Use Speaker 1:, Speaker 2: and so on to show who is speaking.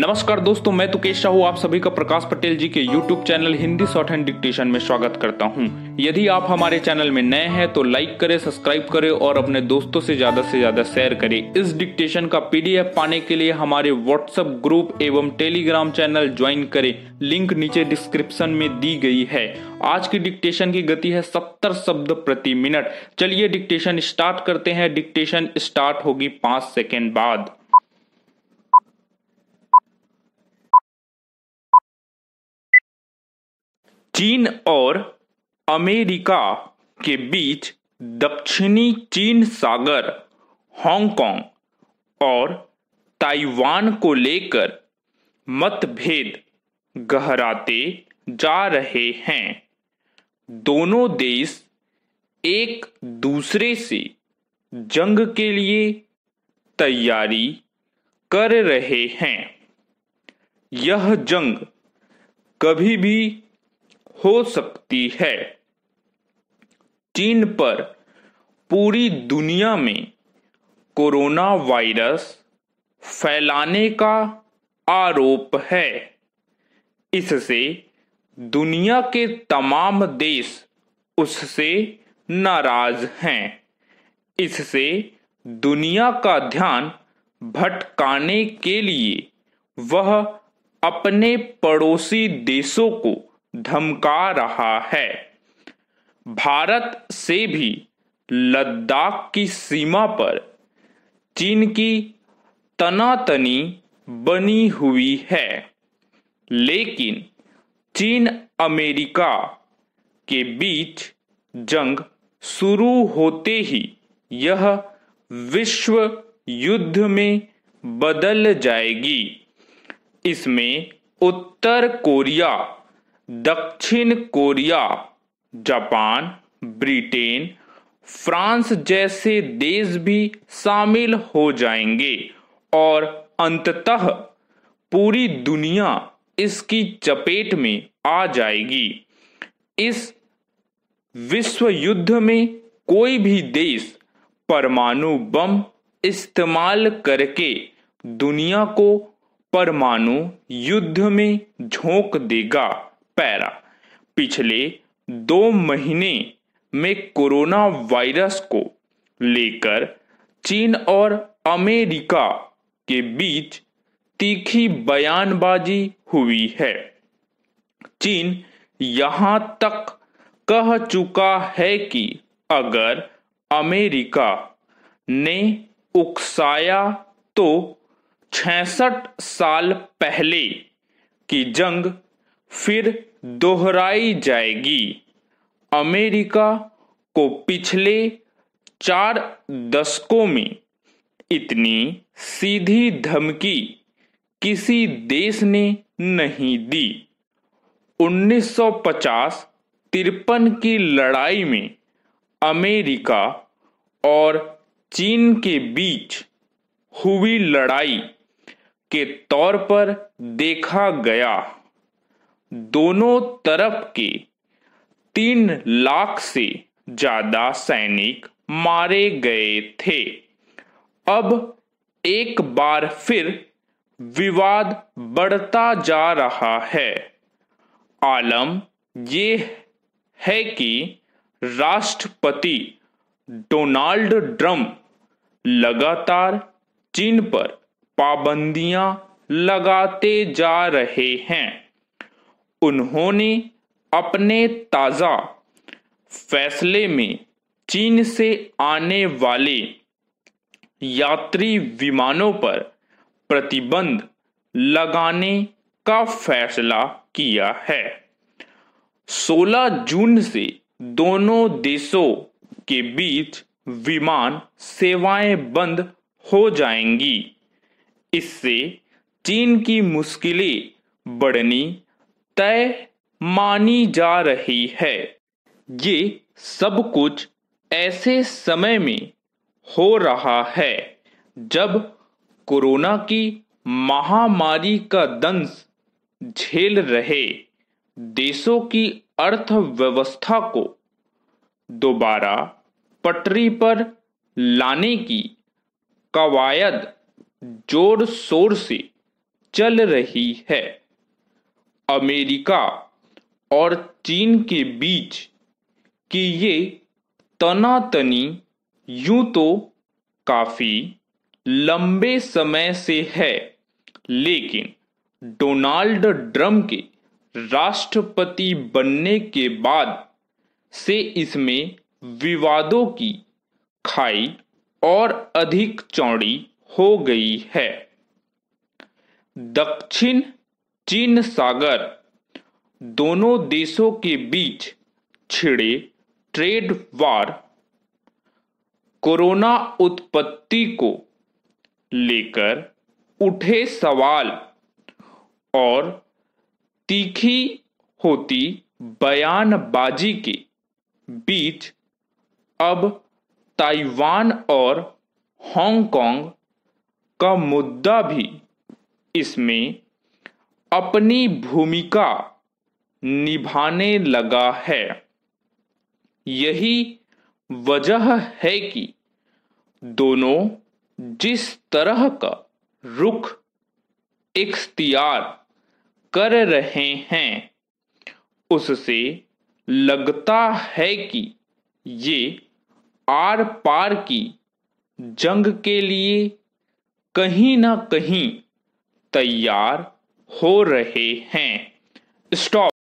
Speaker 1: नमस्कार दोस्तों मैं तुकेश शाह आप सभी का प्रकाश पटेल जी के YouTube channel Hindi shorthand dictation में स्वागत करता हूं। यदि आप हमारे चैनल में नए हैं तो लाइक करें सब्सक्राइब करें और अपने दोस्तों से ज्यादा से ज्यादा शेयर करें इस डिक्टेशन का पीडीएफ पाने के लिए हमारे व्हाट्सएप ग्रुप एवं टेलीग्राम चैनल ज्वाइन करें लिंक नीचे डिस्क्रिप्शन में दी गई है आज की डिक्टेशन की गति है सत्तर शब्द प्रति मिनट चलिए डिक्टेशन स्टार्ट करते हैं डिक्टेशन स्टार्ट होगी पांच सेकेंड बाद चीन और अमेरिका के बीच दक्षिणी चीन सागर हांगकांग और ताइवान को लेकर मतभेद गहराते जा रहे हैं दोनों देश एक दूसरे से जंग के लिए तैयारी कर रहे हैं यह जंग कभी भी हो सकती है चीन पर पूरी दुनिया में कोरोना वायरस फैलाने का आरोप है इससे दुनिया के तमाम देश उससे नाराज हैं इससे दुनिया का ध्यान भटकाने के लिए वह अपने पड़ोसी देशों को धमका रहा है भारत से भी लद्दाख की सीमा पर चीन की तनातनी बनी हुई है लेकिन चीन अमेरिका के बीच जंग शुरू होते ही यह विश्व युद्ध में बदल जाएगी इसमें उत्तर कोरिया दक्षिण कोरिया जापान ब्रिटेन फ्रांस जैसे देश भी शामिल हो जाएंगे और अंततः पूरी दुनिया इसकी चपेट में आ जाएगी इस विश्व युद्ध में कोई भी देश परमाणु बम इस्तेमाल करके दुनिया को परमाणु युद्ध में झोंक देगा पैरा पिछले दो महीने में कोरोना वायरस को लेकर चीन और अमेरिका के बीच तीखी बयानबाजी हुई है चीन यहां तक कह चुका है कि अगर अमेरिका ने उकसाया तो 66 साल पहले की जंग फिर दोहराई जाएगी अमेरिका को पिछले चार दशकों में इतनी सीधी धमकी किसी देश ने नहीं दी 1950 तिरपन की लड़ाई में अमेरिका और चीन के बीच हुई लड़ाई के तौर पर देखा गया दोनों तरफ के तीन लाख से ज्यादा सैनिक मारे गए थे अब एक बार फिर विवाद बढ़ता जा रहा है आलम ये है कि राष्ट्रपति डोनाल्ड ट्रंप लगातार चीन पर पाबंदियां लगाते जा रहे हैं उन्होंने अपने ताज़ा फैसले में चीन से आने वाले यात्री विमानों पर प्रतिबंध लगाने का फैसला किया है 16 जून से दोनों देशों के बीच विमान सेवाएं बंद हो जाएंगी इससे चीन की मुश्किलें बढ़नी तय मानी जा रही है ये सब कुछ ऐसे समय में हो रहा है जब कोरोना की महामारी का दंश झेल रहे देशों की अर्थव्यवस्था को दोबारा पटरी पर लाने की कवायद जोर शोर से चल रही है अमेरिका और चीन के बीच कि ये तनातनी यूं तो काफ़ी लंबे समय से है लेकिन डोनाल्ड ट्रम्प के राष्ट्रपति बनने के बाद से इसमें विवादों की खाई और अधिक चौड़ी हो गई है दक्षिण चीन सागर दोनों देशों के बीच छिड़े ट्रेड वार कोरोना उत्पत्ति को लेकर उठे सवाल और तीखी होती बयानबाजी के बीच अब ताइवान और हांगकांग का मुद्दा भी इसमें अपनी भूमिका निभाने लगा है यही वजह है कि दोनों जिस तरह का रुख इख्तियार कर रहे हैं उससे लगता है कि ये आर पार की जंग के लिए कहीं ना कहीं तैयार हो रहे हैं स्टॉप